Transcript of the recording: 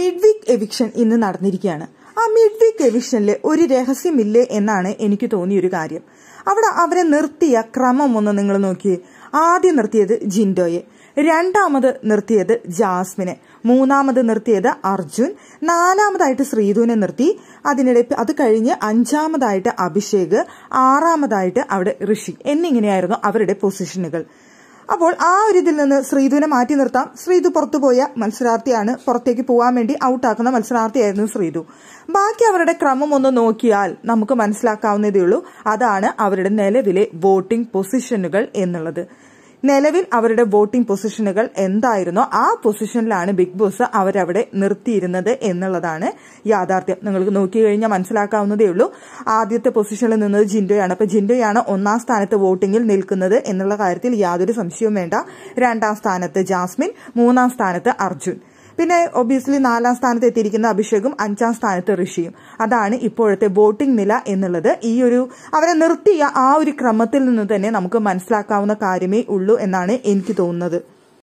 mid week eviction ഇന്ന് നടന്നിരിക്കുകയാണ് ആ mid week എവിക്ഷനിൽ ഒരു രഹസ്യമില്ലേ എന്നാണ് എനിക്ക് തോന്നിയൊരു കാര്യം അവിടെ അവരെ നിർത്തിയ ക്രമം ഒന്ന് നിങ്ങൾ നോക്കിയേ ആദ്യം നിർത്തിയത് ജിൻഡോയെ രണ്ടാമത് നിർത്തിയത് ജാസ്മിനെ മൂന്നാമത് നിർത്തിയത് അർജുൻ നാലാമതായിട്ട് ശ്രീധുവിനെ നിർത്തി അതിനിടെ അത് കഴിഞ്ഞ് അഞ്ചാമതായിട്ട് അഭിഷേക് ആറാമതായിട്ട് അവിടെ ഋഷി എന്നിങ്ങനെയായിരുന്നു അവരുടെ പൊസിഷനുകൾ അപ്പോൾ ആ ഒരു ഇതിൽ നിന്ന് ശ്രീധുവിനെ മാറ്റി നിർത്താം ശ്രീധു പുറത്തുപോയ മത്സരാർത്ഥിയാണ് പുറത്തേക്ക് പോകാൻ വേണ്ടി ഔട്ടാക്കുന്ന മത്സരാർത്ഥിയായിരുന്നു ശ്രീധു ബാക്കി അവരുടെ ക്രമം ഒന്ന് നോക്കിയാൽ നമുക്ക് മനസ്സിലാക്കാവുന്നതേ ഉള്ളൂ അതാണ് അവരുടെ നിലവിലെ വോട്ടിംഗ് പൊസിഷനുകൾ എന്നുള്ളത് നിലവിൽ അവരുടെ വോട്ടിംഗ് പൊസിഷനുകൾ എന്തായിരുന്നോ ആ പൊസിഷനിലാണ് ബിഗ് ബോസ് അവരവിടെ നിർത്തിയിരുന്നത് എന്നുള്ളതാണ് യാഥാർത്ഥ്യം നിങ്ങൾക്ക് നോക്കി കഴിഞ്ഞാൽ മനസ്സിലാക്കാവുന്നതേ ഉള്ളൂ ആദ്യത്തെ പൊസിഷനിൽ നിന്നത് ജിൻഡോയാണ് അപ്പോൾ ജിൻഡോയാണ് ഒന്നാം സ്ഥാനത്ത് വോട്ടിംഗിൽ നിൽക്കുന്നത് എന്നുള്ള കാര്യത്തിൽ യാതൊരു സംശയവും വേണ്ട രണ്ടാം സ്ഥാനത്ത് ജാസ്മിൻ മൂന്നാം സ്ഥാനത്ത് അർജുൻ പിന്നെ ഒബിയസ്ലി നാലാം സ്ഥാനത്ത് എത്തിയിരിക്കുന്ന അഭിഷേകും അഞ്ചാം സ്ഥാനത്ത് ഋഷിയും അതാണ് ഇപ്പോഴത്തെ വോട്ടിംഗ് നില എന്നുള്ളത് ഈ ഒരു അവരെ നിർത്തിയ ആ ഒരു ക്രമത്തിൽ നിന്ന് തന്നെ നമുക്ക് മനസ്സിലാക്കാവുന്ന കാര്യമേ ഉള്ളൂ എന്നാണ് എനിക്ക് തോന്നുന്നത്